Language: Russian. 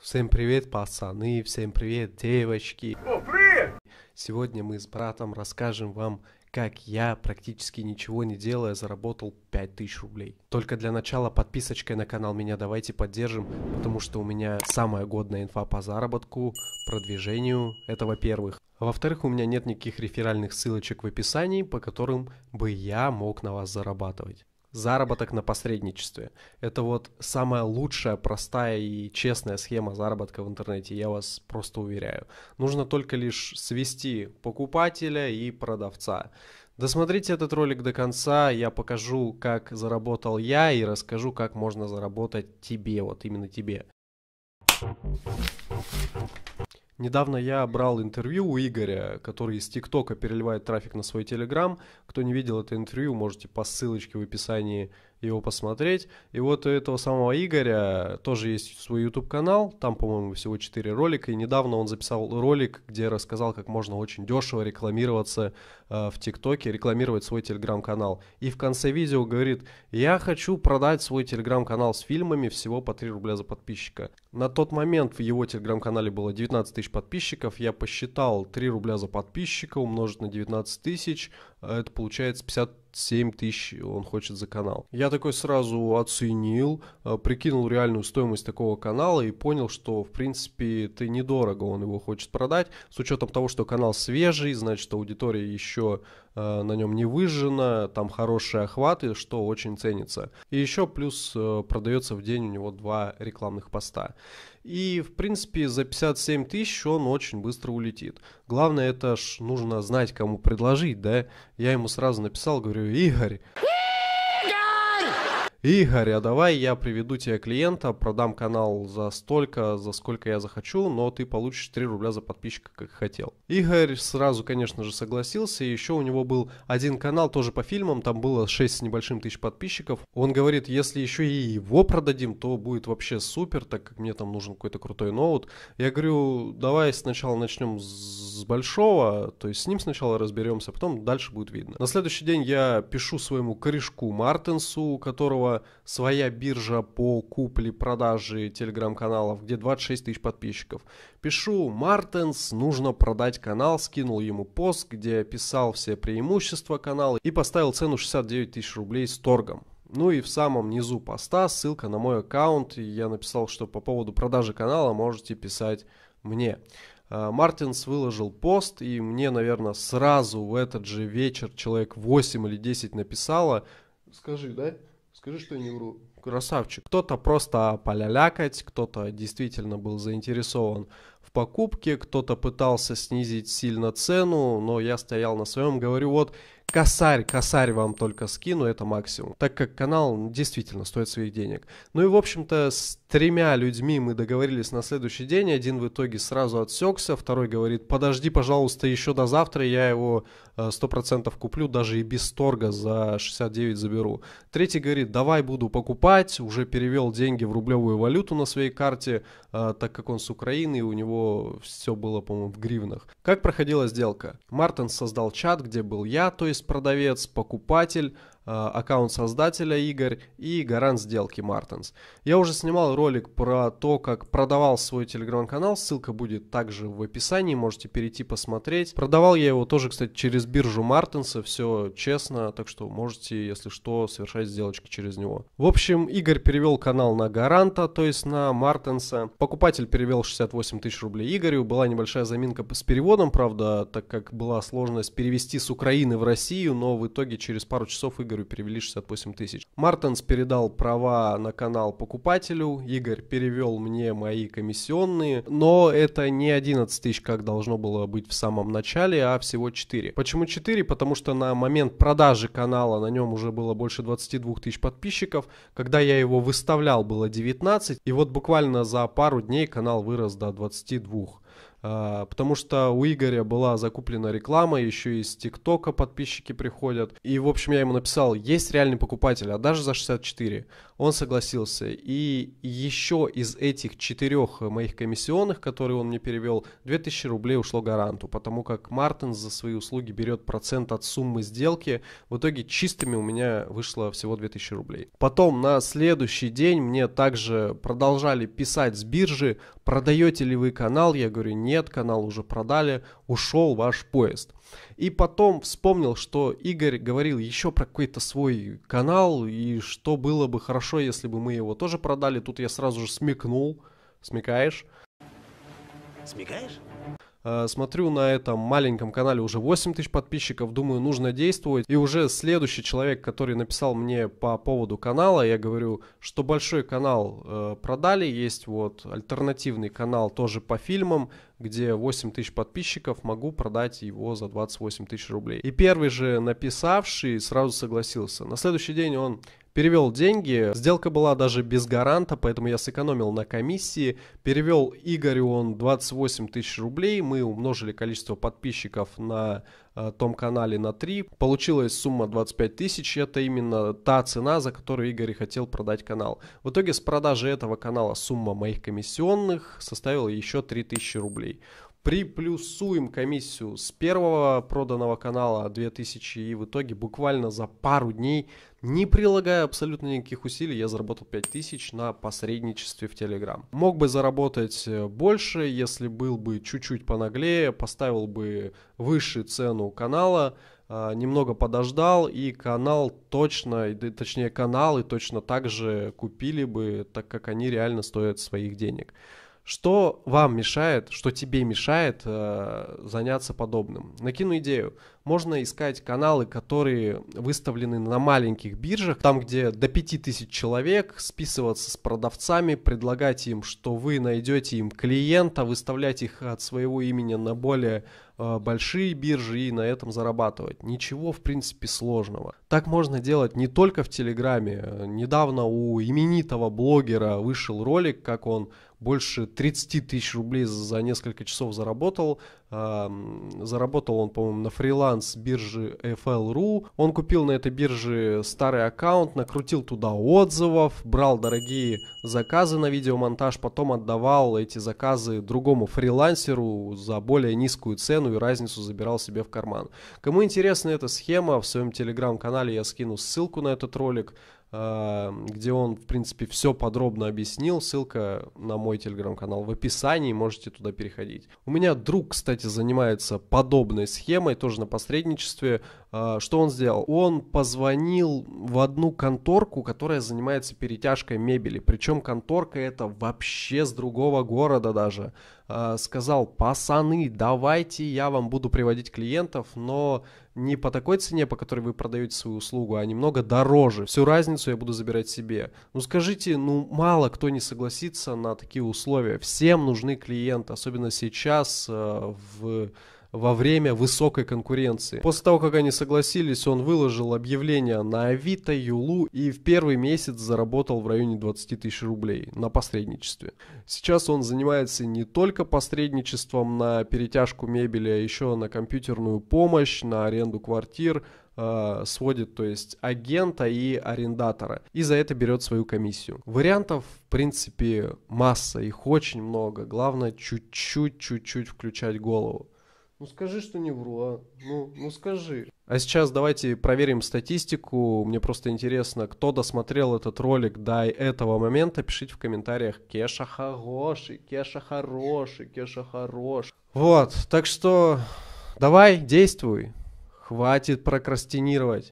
Всем привет, пацаны, всем привет, девочки. О, привет! Сегодня мы с братом расскажем вам, как я, практически ничего не делая, заработал 5000 рублей. Только для начала подписочкой на канал меня давайте поддержим, потому что у меня самая годная инфа по заработку, продвижению, это во-первых. во-вторых, у меня нет никаких реферальных ссылочек в описании, по которым бы я мог на вас зарабатывать заработок на посредничестве. Это вот самая лучшая, простая и честная схема заработка в интернете, я вас просто уверяю. Нужно только лишь свести покупателя и продавца. Досмотрите этот ролик до конца, я покажу, как заработал я и расскажу, как можно заработать тебе, вот именно тебе. Недавно я брал интервью у Игоря, который из ТикТока переливает трафик на свой Телеграм. Кто не видел это интервью, можете по ссылочке в описании его посмотреть. И вот у этого самого Игоря тоже есть свой YouTube-канал, там, по-моему, всего 4 ролика, и недавно он записал ролик, где рассказал, как можно очень дешево рекламироваться э, в ТикТоке, рекламировать свой Телеграм-канал. И в конце видео говорит, я хочу продать свой Телеграм-канал с фильмами всего по 3 рубля за подписчика. На тот момент в его Телеграм-канале было 19 тысяч подписчиков, я посчитал 3 рубля за подписчика умножить на 19 тысяч, а это получается 57 тысяч он хочет за канал. Я такой сразу оценил, а, прикинул реальную стоимость такого канала и понял, что в принципе это недорого он его хочет продать. С учетом того, что канал свежий, значит аудитория еще Э, на нем не выжжено, там хорошие охваты, что очень ценится. И еще плюс э, продается в день у него два рекламных поста. И, в принципе, за 57 тысяч он очень быстро улетит. Главное, это ж нужно знать, кому предложить, да? Я ему сразу написал, говорю, Игорь... Игорь, а давай я приведу тебе клиента, продам канал за столько, за сколько я захочу, но ты получишь 3 рубля за подписчика, как хотел. Игорь сразу, конечно же, согласился, и еще у него был один канал, тоже по фильмам, там было 6 с небольшим тысяч подписчиков. Он говорит, если еще и его продадим, то будет вообще супер, так как мне там нужен какой-то крутой ноут. Я говорю, давай сначала начнем с большого, то есть с ним сначала разберемся, а потом дальше будет видно. На следующий день я пишу своему корешку Мартенсу, у которого своя биржа по купле-продаже телеграм-каналов, где 26 тысяч подписчиков. Пишу «Мартенс, нужно продать канал», скинул ему пост, где писал все преимущества канала и поставил цену 69 тысяч рублей с торгом. Ну и в самом низу поста ссылка на мой аккаунт, и я написал, что по поводу продажи канала можете писать мне. А, Мартинс выложил пост, и мне, наверное, сразу в этот же вечер человек 8 или 10 написало. Скажи, да? Скажи, что я не вру. Красавчик. Кто-то просто полялякать, кто-то действительно был заинтересован в покупке, кто-то пытался снизить сильно цену, но я стоял на своем, говорю, вот Косарь, косарь вам только скину, это максимум, так как канал действительно стоит своих денег. Ну и, в общем-то, с тремя людьми мы договорились на следующий день, один в итоге сразу отсекся, второй говорит, подожди, пожалуйста, еще до завтра, я его 100% э, куплю, даже и без торга за 69 заберу. Третий говорит, давай буду покупать, уже перевел деньги в рублевую валюту на своей карте, э, так как он с Украины, и у него все было, по-моему, в гривнах. Как проходила сделка? Мартин создал чат, где был я, то есть продавец, покупатель, Э, аккаунт создателя игр и гарант сделки Мартенс. Я уже снимал ролик про то, как продавал свой телеграм-канал, ссылка будет также в описании, можете перейти посмотреть. Продавал я его тоже, кстати, через биржу Мартенса, все честно, так что можете, если что, совершать сделочки через него. В общем, Игорь перевел канал на гаранта, то есть на Мартенса. Покупатель перевел 68 тысяч рублей Игорю, была небольшая заминка с переводом, правда, так как была сложность перевести с Украины в Россию, но в итоге через пару часов Игорь Игорю перевели 68 тысяч. Мартенс передал права на канал покупателю, Игорь перевел мне мои комиссионные, но это не 11 тысяч, как должно было быть в самом начале, а всего 4. Почему 4? Потому что на момент продажи канала на нем уже было больше 22 тысяч подписчиков, когда я его выставлял было 19, и вот буквально за пару дней канал вырос до 22. А, потому что у Игоря была закуплена реклама, еще из ТикТока подписчики приходят. И, в общем, я ему написал, есть реальный покупатель, а даже за 64. Он согласился. И еще из этих четырех моих комиссионных, которые он мне перевел, 2000 рублей ушло гаранту, потому как Мартин за свои услуги берет процент от суммы сделки. В итоге чистыми у меня вышло всего 2000 рублей. Потом на следующий день мне также продолжали писать с биржи, продаете ли вы канал? Я говорю, нет, канал уже продали, ушел ваш поезд. И потом вспомнил, что Игорь говорил еще про какой-то свой канал, и что было бы хорошо, если бы мы его тоже продали. Тут я сразу же смекнул. Смекаешь? Смекаешь? Э, смотрю на этом маленьком канале уже 8 тысяч подписчиков, думаю, нужно действовать. И уже следующий человек, который написал мне по поводу канала, я говорю, что большой канал э, продали, есть вот альтернативный канал тоже по фильмам, где 8 тысяч подписчиков, могу продать его за 28 тысяч рублей. И первый же написавший сразу согласился. На следующий день он перевел деньги, сделка была даже без гаранта, поэтому я сэкономил на комиссии, перевел Игорю он 28 тысяч рублей, мы умножили количество подписчиков на э, том канале на 3, получилась сумма 25 тысяч, это именно та цена, за которую Игорь хотел продать канал. В итоге с продажи этого канала сумма моих комиссионных составила еще тысячи рублей приплюсуем комиссию с первого проданного канала 2000 и в итоге буквально за пару дней, не прилагая абсолютно никаких усилий, я заработал 5000 на посредничестве в Telegram. Мог бы заработать э, больше, если был бы чуть-чуть понаглее, поставил бы выше цену канала, э, немного подождал, и канал точно, точнее каналы точно так же купили бы, так как они реально стоят своих денег. Что вам мешает, что тебе мешает э, заняться подобным? Накину идею. Можно искать каналы, которые выставлены на маленьких биржах, там, где до 5000 человек, списываться с продавцами, предлагать им, что вы найдете им клиента, выставлять их от своего имени на более э, большие биржи и на этом зарабатывать. Ничего, в принципе, сложного. Так можно делать не только в Телеграме. Недавно у именитого блогера вышел ролик, как он больше 30 тысяч рублей за несколько часов заработал. Заработал он, по-моему, на фриланс биржи FL.ru. Он купил на этой бирже старый аккаунт, накрутил туда отзывов, брал дорогие заказы на видеомонтаж, потом отдавал эти заказы другому фрилансеру за более низкую цену и разницу забирал себе в карман. Кому интересна эта схема, в своем телеграм-канале канале я скину ссылку на этот ролик, э, где он, в принципе, все подробно объяснил. Ссылка на мой телеграм-канал в описании, можете туда переходить. У меня друг, кстати, занимается подобной схемой, тоже на посредничестве. Э, что он сделал? Он позвонил в одну конторку, которая занимается перетяжкой мебели. Причем конторка это вообще с другого города даже. Э, сказал, пацаны, давайте я вам буду приводить клиентов, но не по такой цене, по которой вы продаете свою услугу, а немного дороже. Всю разницу я буду забирать себе. Ну скажите, ну мало кто не согласится на такие условия. Всем нужны клиенты, особенно сейчас э, в во время высокой конкуренции. После того, как они согласились, он выложил объявление на Авито, Юлу и в первый месяц заработал в районе 20 тысяч рублей на посредничестве. Сейчас он занимается не только только посредничеством на перетяжку мебели, а еще на компьютерную помощь, на аренду квартир, э, сводит, то есть агента и арендатора, и за это берет свою комиссию. Вариантов, в принципе, масса, их очень много. Главное чуть-чуть, чуть-чуть включать голову. Ну скажи, что не вру, а? Ну, ну скажи. А сейчас давайте проверим статистику. Мне просто интересно, кто досмотрел этот ролик до этого момента, пишите в комментариях. Кеша хороший, Кеша хороший, Кеша хороший. Вот, так что давай, действуй. Хватит прокрастинировать.